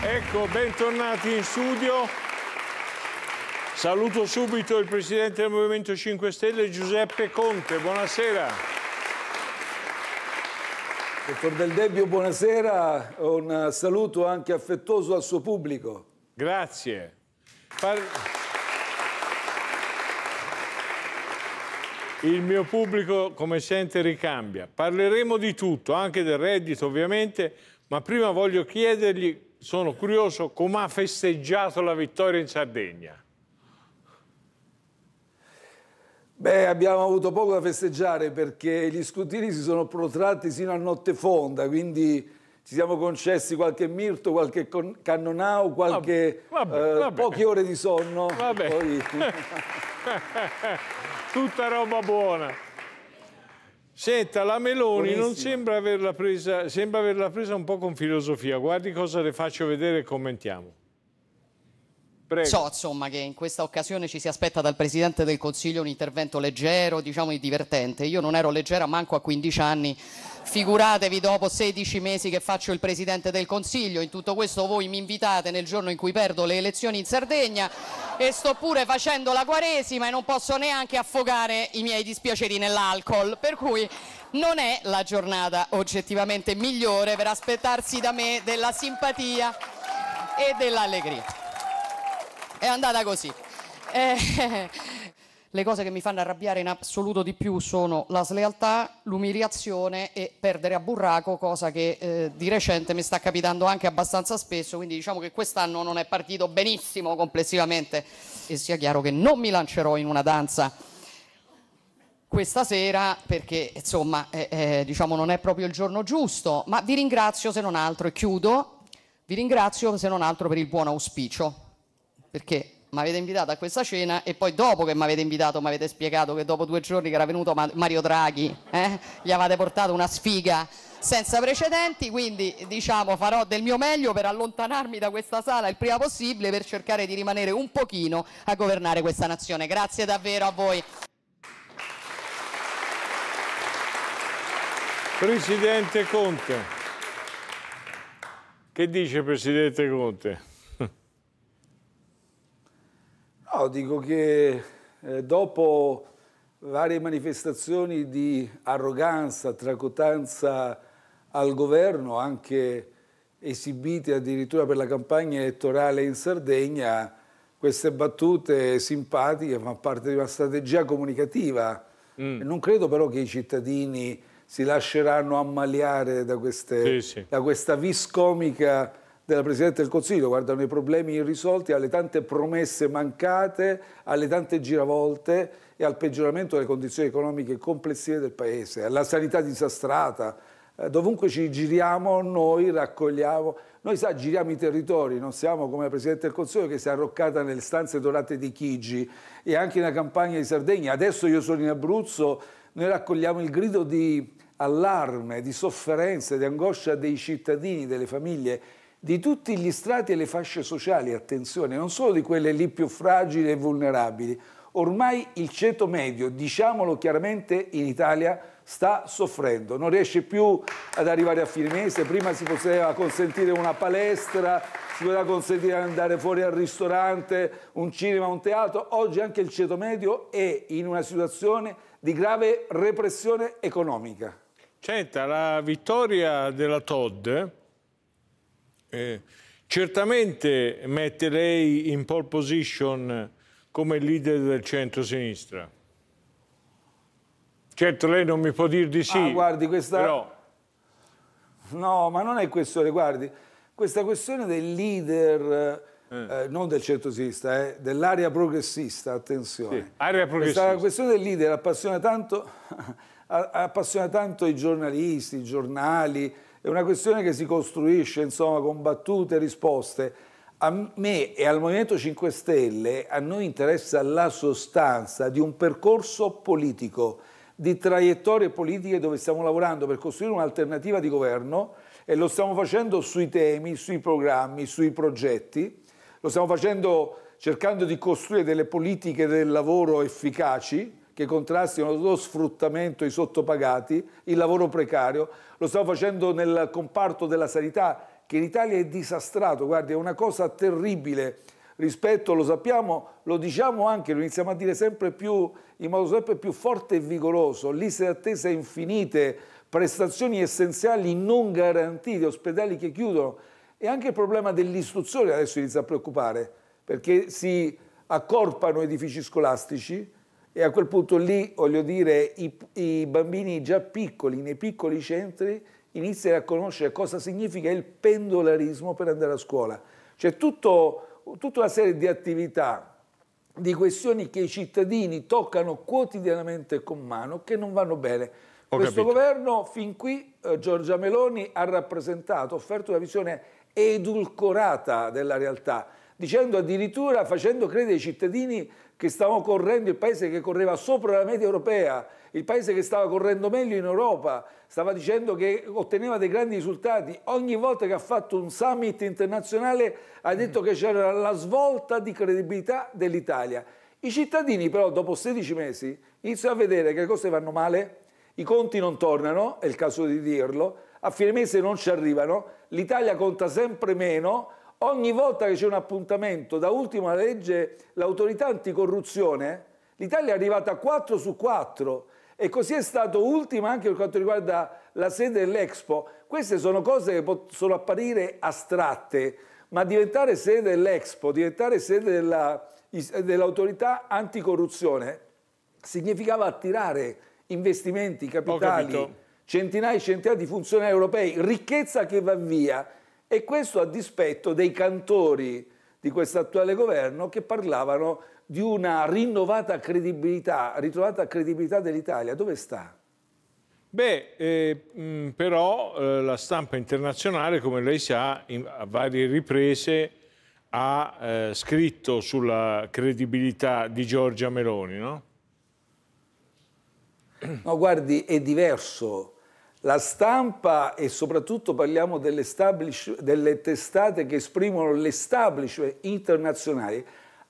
Ecco, bentornati in studio. Saluto subito il Presidente del Movimento 5 Stelle, Giuseppe Conte. Buonasera. Dottor Del Debbio, buonasera. Un saluto anche affettuoso al suo pubblico. Grazie. Par... Il mio pubblico, come sente, ricambia. Parleremo di tutto, anche del reddito ovviamente, ma prima voglio chiedergli sono curioso come ha festeggiato la vittoria in Sardegna. Beh, abbiamo avuto poco da festeggiare perché gli scrutini si sono protratti sino a notte fonda, quindi ci siamo concessi qualche mirto, qualche cannonau, qualche vabbè, vabbè, eh, vabbè. poche ore di sonno. Vabbè. Poi... Tutta roba buona. Senta, la Meloni Buonissimo. non sembra averla, presa, sembra averla presa un po' con filosofia. Guardi cosa le faccio vedere e commentiamo. Prego. So insomma che in questa occasione ci si aspetta dal Presidente del Consiglio un intervento leggero, diciamo divertente. Io non ero leggera manco a 15 anni, figuratevi dopo 16 mesi che faccio il Presidente del Consiglio. In tutto questo voi mi invitate nel giorno in cui perdo le elezioni in Sardegna e sto pure facendo la quaresima e non posso neanche affogare i miei dispiaceri nell'alcol. Per cui non è la giornata oggettivamente migliore per aspettarsi da me della simpatia e dell'allegria è andata così. Eh, le cose che mi fanno arrabbiare in assoluto di più sono la slealtà, l'umiliazione e perdere a burraco, cosa che eh, di recente mi sta capitando anche abbastanza spesso, quindi diciamo che quest'anno non è partito benissimo complessivamente e sia chiaro che non mi lancerò in una danza questa sera perché insomma eh, eh, diciamo non è proprio il giorno giusto, ma vi ringrazio se non altro e chiudo, vi ringrazio se non altro per il buon auspicio perché mi avete invitato a questa cena e poi dopo che mi avete invitato mi avete spiegato che dopo due giorni che era venuto Mario Draghi eh, gli avete portato una sfiga senza precedenti, quindi diciamo farò del mio meglio per allontanarmi da questa sala il prima possibile per cercare di rimanere un pochino a governare questa nazione. Grazie davvero a voi. Presidente Conte. Che dice Presidente Conte? No, dico che eh, dopo varie manifestazioni di arroganza, tracotanza al governo, anche esibite addirittura per la campagna elettorale in Sardegna, queste battute simpatiche fanno parte di una strategia comunicativa. Mm. Non credo però che i cittadini si lasceranno ammaliare da, queste, sì, sì. da questa viscomica della Presidente del Consiglio, guardano i problemi irrisolti, alle tante promesse mancate, alle tante giravolte e al peggioramento delle condizioni economiche complessive del Paese, alla sanità disastrata. Eh, dovunque ci giriamo noi raccogliamo, noi sa, giriamo i territori, non siamo come la Presidente del Consiglio che si è arroccata nelle stanze dorate di Chigi e anche nella campagna di Sardegna. Adesso io sono in Abruzzo, noi raccogliamo il grido di allarme, di sofferenza, di angoscia dei cittadini, delle famiglie di tutti gli strati e le fasce sociali, attenzione, non solo di quelle lì più fragili e vulnerabili. Ormai il ceto medio, diciamolo chiaramente, in Italia sta soffrendo, non riesce più ad arrivare a fine mese, prima si poteva consentire una palestra, si poteva consentire di andare fuori al ristorante, un cinema, un teatro, oggi anche il ceto medio è in una situazione di grave repressione economica. Senta, la vittoria della Todd eh, certamente mette lei in pole position come leader del centro-sinistra. Certo, lei non mi può dire di sì. Ah, guardi, questa... Però... No, ma non è questione, guardi, questa questione del leader... Eh. Eh, non del centro-sinistra, eh, dell'area progressista, attenzione. Sì, progressista. Questa questione del leader appassiona tanto, appassiona tanto i giornalisti, i giornali, è una questione che si costruisce insomma, con battute e risposte. A me e al Movimento 5 Stelle, a noi interessa la sostanza di un percorso politico, di traiettorie politiche dove stiamo lavorando per costruire un'alternativa di governo e lo stiamo facendo sui temi, sui programmi, sui progetti, lo stiamo facendo cercando di costruire delle politiche del lavoro efficaci, che contrastino lo sfruttamento, i sottopagati, il lavoro precario. Lo stiamo facendo nel comparto della sanità, che in Italia è disastrato, guardi, è una cosa terribile rispetto, lo sappiamo, lo diciamo anche, lo iniziamo a dire sempre più, in modo sempre più forte e vigoroso, liste d'attesa infinite, prestazioni essenziali non garantite, ospedali che chiudono e anche il problema dell'istruzione adesso inizia a preoccupare perché si accorpano edifici scolastici, e a quel punto lì, voglio dire, i, i bambini già piccoli, nei piccoli centri, iniziano a conoscere cosa significa il pendolarismo per andare a scuola. C'è tutta una serie di attività, di questioni che i cittadini toccano quotidianamente con mano che non vanno bene. Ho Questo capito. governo fin qui, eh, Giorgia Meloni, ha rappresentato, offerto una visione edulcorata della realtà, dicendo addirittura, facendo credere ai cittadini che stavamo correndo, il paese che correva sopra la media europea, il paese che stava correndo meglio in Europa, stava dicendo che otteneva dei grandi risultati. Ogni volta che ha fatto un summit internazionale ha detto mm. che c'era la svolta di credibilità dell'Italia. I cittadini però dopo 16 mesi iniziano a vedere che le cose vanno male, i conti non tornano, è il caso di dirlo, a fine mese non ci arrivano, l'Italia conta sempre meno, Ogni volta che c'è un appuntamento, da ultima legge, l'autorità anticorruzione, l'Italia è arrivata a 4 su 4 e così è stato ultima anche per quanto riguarda la sede dell'Expo. Queste sono cose che possono apparire astratte, ma diventare sede dell'Expo, diventare sede dell'autorità anticorruzione, significava attirare investimenti, capitali, centinaia e centinaia di funzionari europei, ricchezza che va via e questo a dispetto dei cantori di quest'attuale governo che parlavano di una rinnovata credibilità, ritrovata credibilità dell'Italia. Dove sta? Beh, eh, mh, mm, però eh, la stampa internazionale, come lei sa, in, a varie riprese ha eh, scritto sulla credibilità di Giorgia Meloni, no? No, guardi, è diverso la stampa e soprattutto parliamo delle, delle testate che esprimono l'establishment internazionale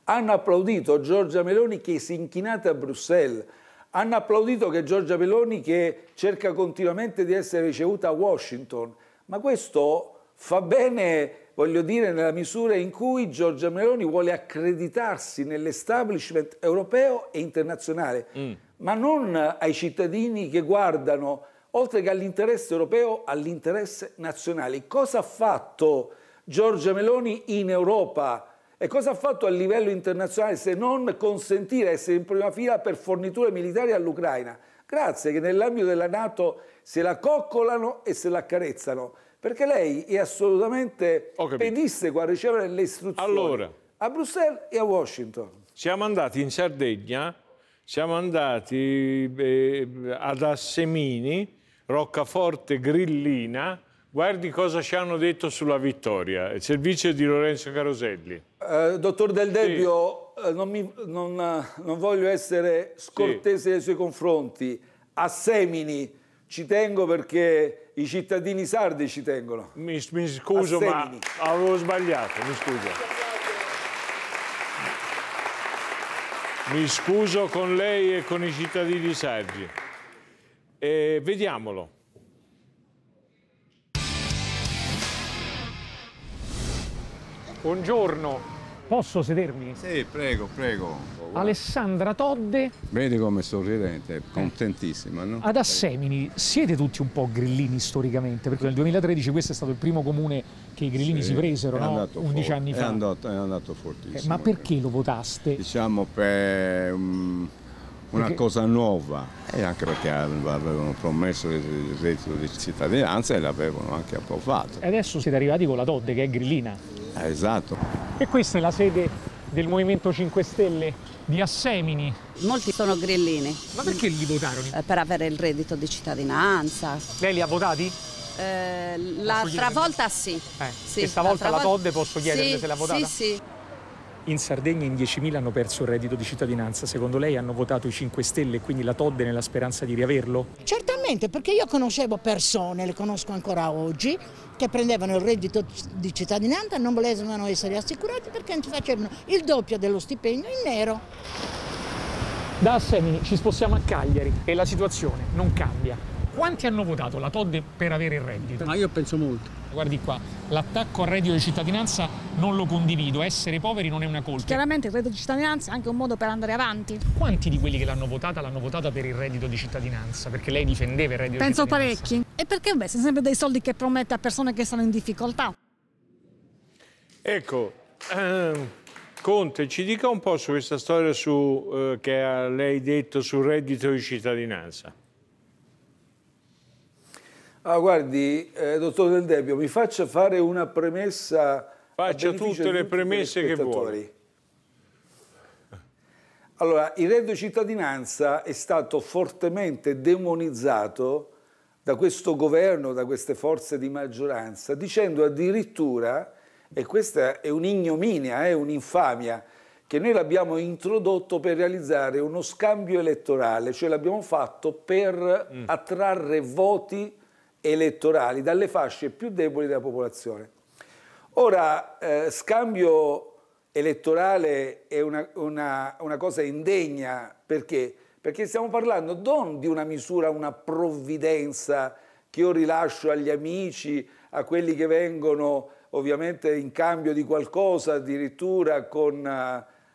hanno applaudito Giorgia Meloni che si è inchinata a Bruxelles, hanno applaudito che Giorgia Meloni che cerca continuamente di essere ricevuta a Washington, ma questo fa bene, voglio dire, nella misura in cui Giorgia Meloni vuole accreditarsi nell'establishment europeo e internazionale, mm. ma non ai cittadini che guardano oltre che all'interesse europeo, all'interesse nazionale. Cosa ha fatto Giorgia Meloni in Europa? E cosa ha fatto a livello internazionale se non consentire essere in prima fila per forniture militari all'Ucraina? Grazie che nell'ambito della Nato se la coccolano e se la accarezzano, perché lei è assolutamente pedissequa a ricevere le istruzioni allora, a Bruxelles e a Washington. Siamo andati in Sardegna, siamo andati eh, ad Assemini, Roccaforte Grillina. Guardi cosa ci hanno detto sulla vittoria. Il servizio di Lorenzo Caroselli. Eh, dottor Del Debbio, sì. Eh, non, mi, non, eh, non, voglio essere scortese sì. nei suoi confronti. A Semini ci tengo perché i cittadini sardi ci tengono. Mi, mi scuso, ma avevo sbagliato, mi scuso. Mi scuso con lei e con i cittadini sardi. Eh, vediamolo. Buongiorno. Posso sedermi? Sì, prego, prego. Alessandra Todde. Vedi come sorridente, contentissima, no? Ad Assemini siete tutti un po' grillini storicamente, perché nel 2013 questo è stato il primo comune che i grillini sì, si presero, no? 11 anni fa. È andato, è andato fortissimo. Eh, ma perché lo votaste? Diciamo per... Um una perché... cosa nuova e anche perché avevano promesso il reddito di cittadinanza e l'avevano anche approvato. E adesso siete arrivati con la Todde che è grillina. Eh, esatto. E questa è la sede del Movimento 5 Stelle di Assemini. Molti sono grillini. Ma perché li votarono? Eh, per avere il reddito di cittadinanza. Lei li ha votati? Eh, l'altra volta sì. Eh, sì. Questa volta la Todde posso chiederle sì, se l'ha votata? Sì, sì in Sardegna in 10.000 hanno perso il reddito di cittadinanza. Secondo lei hanno votato i 5 Stelle e quindi la Todde nella speranza di riaverlo? Certamente, perché io conoscevo persone, le conosco ancora oggi, che prendevano il reddito di cittadinanza e non volevano essere assicurati perché ci facevano il doppio dello stipendio in nero. Da Assemini ci spostiamo a Cagliari e la situazione non cambia. Quanti hanno votato la Todde per avere il reddito? Ma io penso molto. Guardi qua, l'attacco al reddito di cittadinanza non lo condivido, essere poveri non è una colpa. Chiaramente il reddito di cittadinanza è anche un modo per andare avanti. Quanti di quelli che l'hanno votata l'hanno votata per il reddito di cittadinanza? Perché lei difendeva il reddito penso di cittadinanza? Penso parecchi. E perché beh, sono sempre dei soldi che promette a persone che stanno in difficoltà. Ecco, ehm, Conte, ci dica un po' su questa storia su, eh, che lei ha detto sul reddito di cittadinanza. Ah, guardi, eh, dottor Del Debbio, mi faccia fare una premessa. Faccia tutte le premesse che vuole. Allora, il reddito cittadinanza è stato fortemente demonizzato da questo governo, da queste forze di maggioranza, dicendo addirittura, e questa è un'ignominia, è un'infamia, che noi l'abbiamo introdotto per realizzare uno scambio elettorale, cioè l'abbiamo fatto per mm. attrarre voti elettorali dalle fasce più deboli della popolazione. Ora, eh, scambio elettorale è una, una, una cosa indegna perché? perché stiamo parlando non di una misura, una provvidenza che io rilascio agli amici, a quelli che vengono ovviamente in cambio di qualcosa, addirittura con,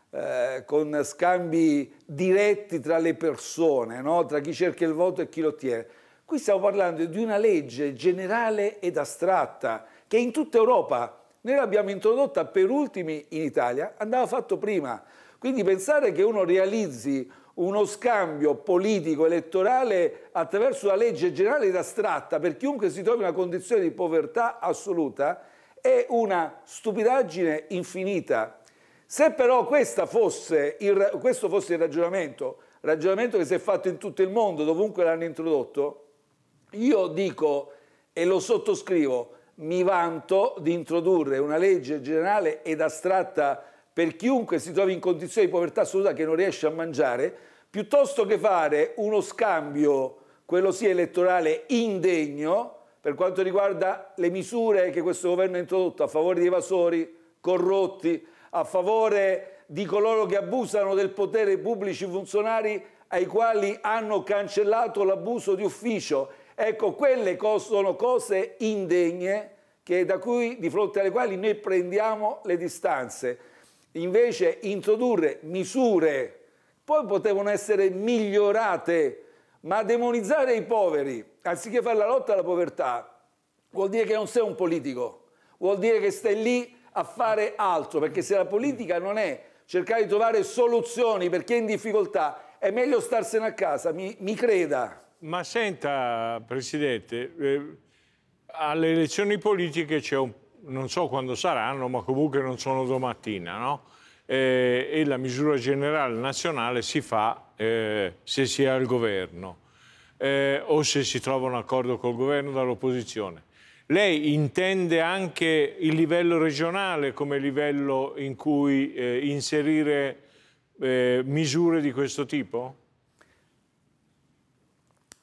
eh, con scambi diretti tra le persone, no? tra chi cerca il voto e chi lo ottiene. Qui stiamo parlando di una legge generale ed astratta che in tutta Europa, noi l'abbiamo introdotta per ultimi in Italia, andava fatto prima. Quindi pensare che uno realizzi uno scambio politico-elettorale attraverso una legge generale ed astratta per chiunque si trovi in una condizione di povertà assoluta è una stupidaggine infinita. Se però fosse il, questo fosse il ragionamento, ragionamento che si è fatto in tutto il mondo, dovunque l'hanno introdotto, io dico e lo sottoscrivo, mi vanto di introdurre una legge generale ed astratta per chiunque si trovi in condizioni di povertà assoluta che non riesce a mangiare, piuttosto che fare uno scambio, quello sì elettorale, indegno per quanto riguarda le misure che questo governo ha introdotto a favore di evasori, corrotti, a favore di coloro che abusano del potere pubblici funzionari ai quali hanno cancellato l'abuso di ufficio Ecco, quelle cose sono cose indegne che, da cui, di fronte alle quali noi prendiamo le distanze. Invece introdurre misure, poi potevano essere migliorate, ma demonizzare i poveri, anziché fare la lotta alla povertà, vuol dire che non sei un politico, vuol dire che stai lì a fare altro, perché se la politica non è cercare di trovare soluzioni per chi è in difficoltà, è meglio starsene a casa, mi, mi creda. Ma senta, Presidente, eh, alle elezioni politiche c'è un... non so quando saranno, ma comunque non sono domattina, no? Eh, e la misura generale nazionale si fa eh, se si è al governo eh, o se si trova un accordo col governo dall'opposizione. Lei intende anche il livello regionale come livello in cui eh, inserire eh, misure di questo tipo?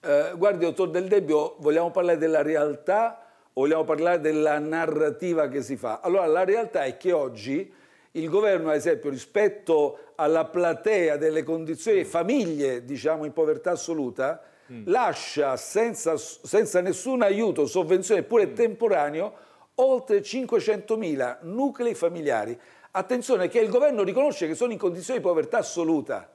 Eh, guardi, dottor Del Debbio, vogliamo parlare della realtà o vogliamo parlare della narrativa che si fa? Allora, la realtà è che oggi il governo, ad esempio, rispetto alla platea delle condizioni mm. famiglie, diciamo, in povertà assoluta, mm. lascia senza, senza, nessun aiuto, sovvenzione, pure mm. temporaneo, oltre 500.000 nuclei familiari. Attenzione che il governo riconosce che sono in condizioni di povertà assoluta.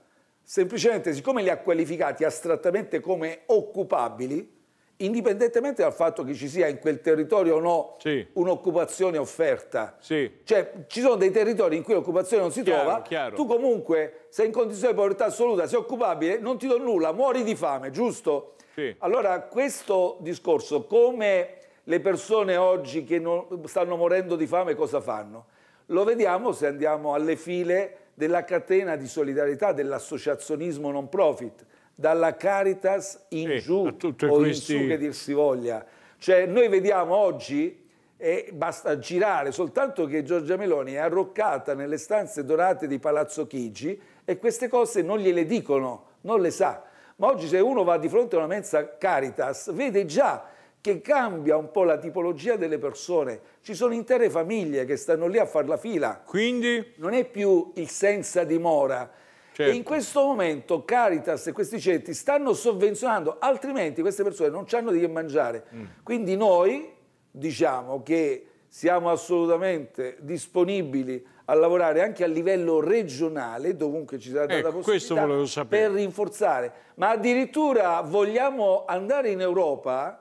Semplicemente, siccome li ha qualificati astrattamente come occupabili, indipendentemente dal fatto che ci sia in quel territorio o no sì. un'occupazione offerta. Sì. Cioè, ci sono dei territori in cui l'occupazione non si chiaro, trova, chiaro. tu comunque sei in condizione di povertà assoluta, sei occupabile, non ti do nulla, muori di fame, giusto? Sì. Allora, questo discorso, come le persone oggi che non, stanno morendo di fame cosa fanno? Lo vediamo se andiamo alle file della catena di solidarietà, dell'associazionismo non profit, dalla Caritas in eh, giù o questi... in su che dir si voglia. Cioè noi vediamo oggi, e basta girare, soltanto che Giorgia Meloni è arroccata nelle stanze dorate di Palazzo Chigi e queste cose non gliele dicono, non le sa. Ma oggi se uno va di fronte a una mensa Caritas vede già che cambia un po' la tipologia delle persone. Ci sono intere famiglie che stanno lì a fare la fila. Quindi? Non è più il senza dimora. Certo. E in certo. questo momento Caritas e questi centri stanno sovvenzionando, altrimenti queste persone non hanno di che mangiare. Mm. Quindi noi diciamo che siamo assolutamente disponibili a lavorare anche a livello regionale, dovunque ci sarà ecco, possibilità, per rinforzare. Ma addirittura vogliamo andare in Europa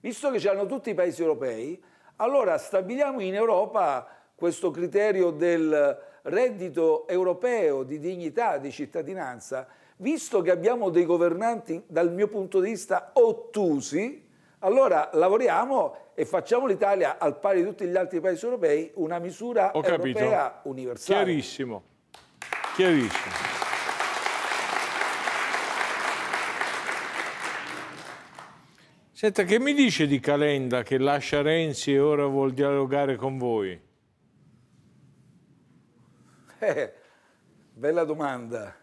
Visto che ci hanno tutti i paesi europei, allora stabiliamo in Europa questo criterio del reddito europeo di dignità, di cittadinanza, visto che abbiamo dei governanti dal mio punto di vista ottusi, allora lavoriamo e facciamo l'Italia al pari di tutti gli altri paesi europei una misura Ho europea capito. universale. Chiarissimo. Chiarissimo. Senta, che mi dice di Calenda che lascia Renzi e ora vuol dialogare con voi? Eh, bella domanda.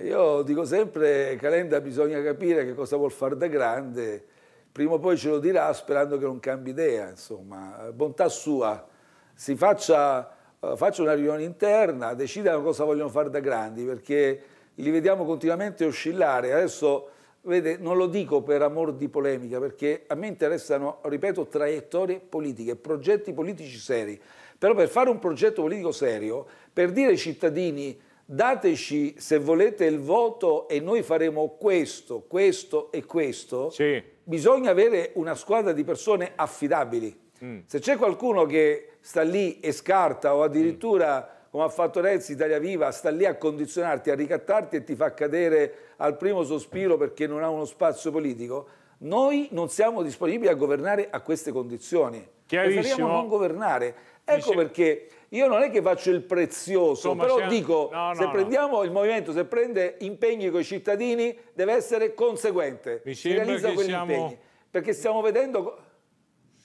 Io dico sempre, Calenda bisogna capire che cosa vuol fare da grande, prima o poi ce lo dirà sperando che non cambi idea, insomma, bontà sua, si faccia, eh, faccia una riunione interna, decidano cosa vogliono fare da grandi, perché li vediamo continuamente oscillare, adesso Vede, non lo dico per amor di polemica, perché a me interessano, ripeto, traiettorie politiche, progetti politici seri. Però per fare un progetto politico serio, per dire ai cittadini dateci se volete il voto e noi faremo questo, questo e questo, sì. bisogna avere una squadra di persone affidabili. Mm. Se c'è qualcuno che sta lì e scarta o addirittura... Mm come ha fatto Renzi, Italia Viva, sta lì a condizionarti, a ricattarti e ti fa cadere al primo sospiro perché non ha uno spazio politico, noi non siamo disponibili a governare a queste condizioni. Chiarissimo. non governare. Ecco Dice... perché io non è che faccio il prezioso, Insomma, però dico, no, no, se no. prendiamo il movimento, se prende impegni con i cittadini, deve essere conseguente. Mi si realizza quegli siamo... impegni. Perché stiamo vedendo...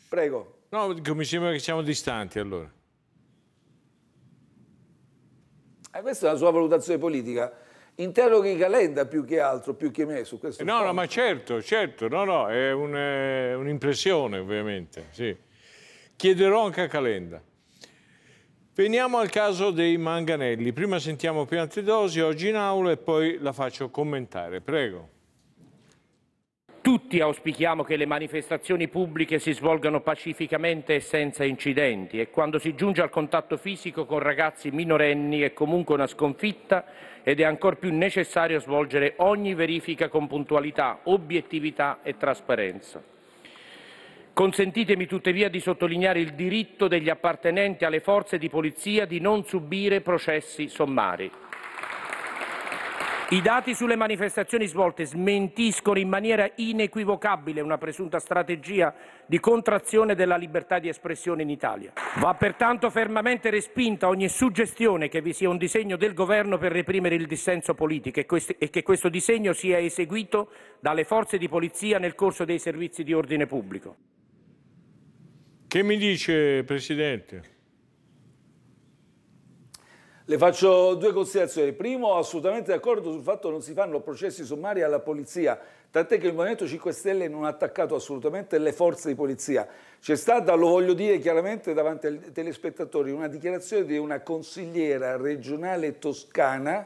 Prego. No, mi sembra che siamo distanti allora. Eh, questa è la sua valutazione politica. Interroghi Calenda più che altro, più che me su questo. No, no, ma certo, certo, no, no, è eh, un'impressione un ovviamente, sì. Chiederò anche a Calenda. Veniamo al caso dei manganelli. Prima sentiamo Piantedosi, oggi in aula, e poi la faccio commentare. Prego. Tutti auspichiamo che le manifestazioni pubbliche si svolgano pacificamente e senza incidenti e quando si giunge al contatto fisico con ragazzi minorenni è comunque una sconfitta ed è ancor più necessario svolgere ogni verifica con puntualità, obiettività e trasparenza. Consentitemi tuttavia di sottolineare il diritto degli appartenenti alle forze di polizia di non subire processi sommari. I dati sulle manifestazioni svolte smentiscono in maniera inequivocabile una presunta strategia di contrazione della libertà di espressione in Italia. Va pertanto fermamente respinta ogni suggestione che vi sia un disegno del governo per reprimere il dissenso politico e che questo disegno sia eseguito dalle forze di polizia nel corso dei servizi di ordine pubblico. Che mi dice, Presidente? Le faccio due considerazioni. Primo, assolutamente d'accordo sul fatto che non si fanno processi sommari alla polizia, tant'è che il Movimento 5 Stelle non ha attaccato assolutamente le forze di polizia. C'è stata, lo voglio dire chiaramente davanti ai telespettatori, una dichiarazione di una consigliera regionale toscana,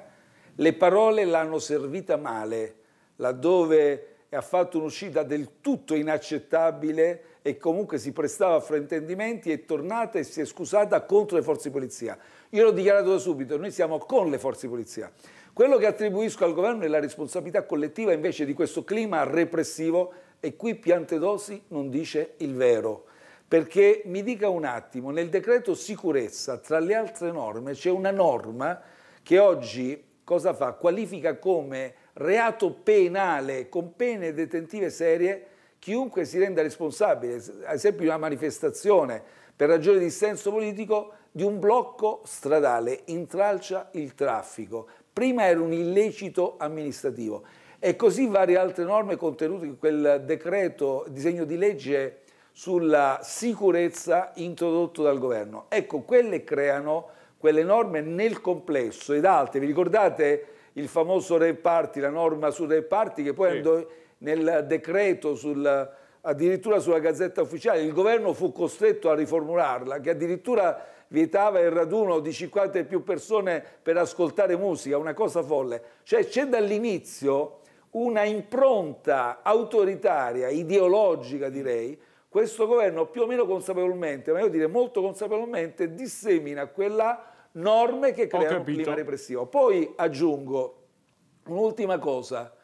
le parole l'hanno servita male, laddove ha fatto un'uscita del tutto inaccettabile e comunque si prestava a fraintendimenti è tornata e si è scusata contro le forze di polizia. Io l'ho dichiarato da subito, noi siamo con le forze di polizia. Quello che attribuisco al governo è la responsabilità collettiva invece di questo clima repressivo e qui Piantedosi non dice il vero. Perché mi dica un attimo, nel decreto sicurezza, tra le altre norme, c'è una norma che oggi cosa fa? Qualifica come reato penale con pene detentive serie chiunque si renda responsabile, ad esempio in una manifestazione per ragione di senso politico, di un blocco stradale, intralcia il traffico. Prima era un illecito amministrativo e così varie altre norme contenute in quel decreto, disegno di legge sulla sicurezza introdotto dal governo. Ecco, quelle creano quelle norme nel complesso ed altre. Vi ricordate il famoso reparti, la norma sul reparti che poi sì. andò nel decreto sul, addirittura sulla Gazzetta Ufficiale, il governo fu costretto a riformularla, che addirittura vietava il raduno di 50 e più persone per ascoltare musica, una cosa folle. Cioè c'è dall'inizio una impronta autoritaria, ideologica direi, questo governo più o meno consapevolmente, ma io direi molto consapevolmente, dissemina quella norme che creano un clima repressivo. Poi aggiungo un'ultima cosa,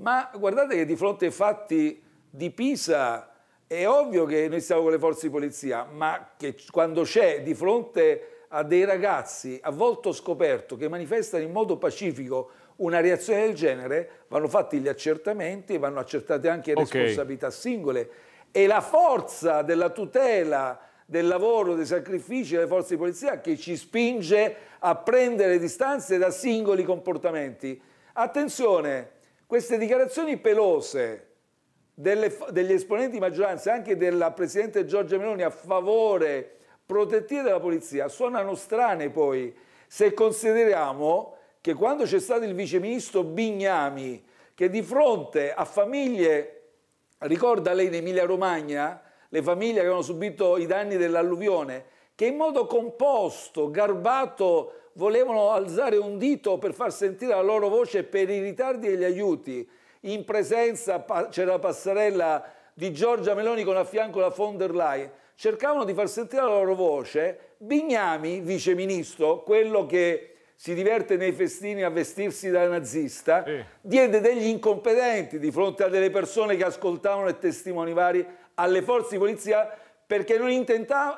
ma guardate che di fronte ai fatti di Pisa è ovvio che noi stiamo con le forze di polizia, ma che quando c'è di fronte a dei ragazzi a volto scoperto che manifestano in modo pacifico una reazione del genere, vanno fatti gli accertamenti, e vanno accertate anche le okay. responsabilità singole e la forza della tutela del lavoro, dei sacrifici delle forze di polizia che ci spinge a prendere distanze da singoli comportamenti. Attenzione, queste dichiarazioni pelose delle, degli esponenti di maggioranza anche della Presidente Giorgia Meloni a favore protettive della polizia suonano strane poi se consideriamo che quando c'è stato il viceministro Bignami che di fronte a famiglie, ricorda lei in Emilia Romagna, le famiglie che avevano subito i danni dell'alluvione, che in modo composto, garbato, volevano alzare un dito per far sentire la loro voce per i ritardi e gli aiuti. In presenza c'era la passerella di Giorgia Meloni con a fianco la von der Leyen. Cercavano di far sentire la loro voce. Bignami, viceministro, quello che si diverte nei festini a vestirsi da nazista, sì. diede degli incompetenti di fronte a delle persone che ascoltavano e testimoni vari alle forze di polizia perché non,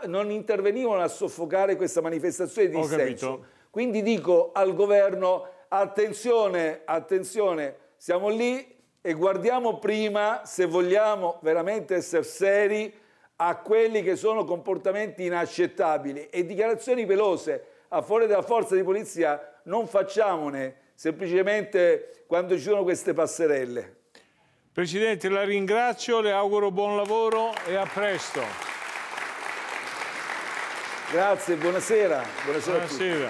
non intervenivano a soffocare questa manifestazione di dissenso. Quindi dico al governo, attenzione, attenzione, siamo lì e guardiamo prima, se vogliamo veramente essere seri, a quelli che sono comportamenti inaccettabili e dichiarazioni pelose a fuori della forza di polizia non facciamone semplicemente quando ci sono queste passerelle. Presidente, la ringrazio, le auguro buon lavoro e a presto. Grazie, buonasera. Buonasera. buonasera.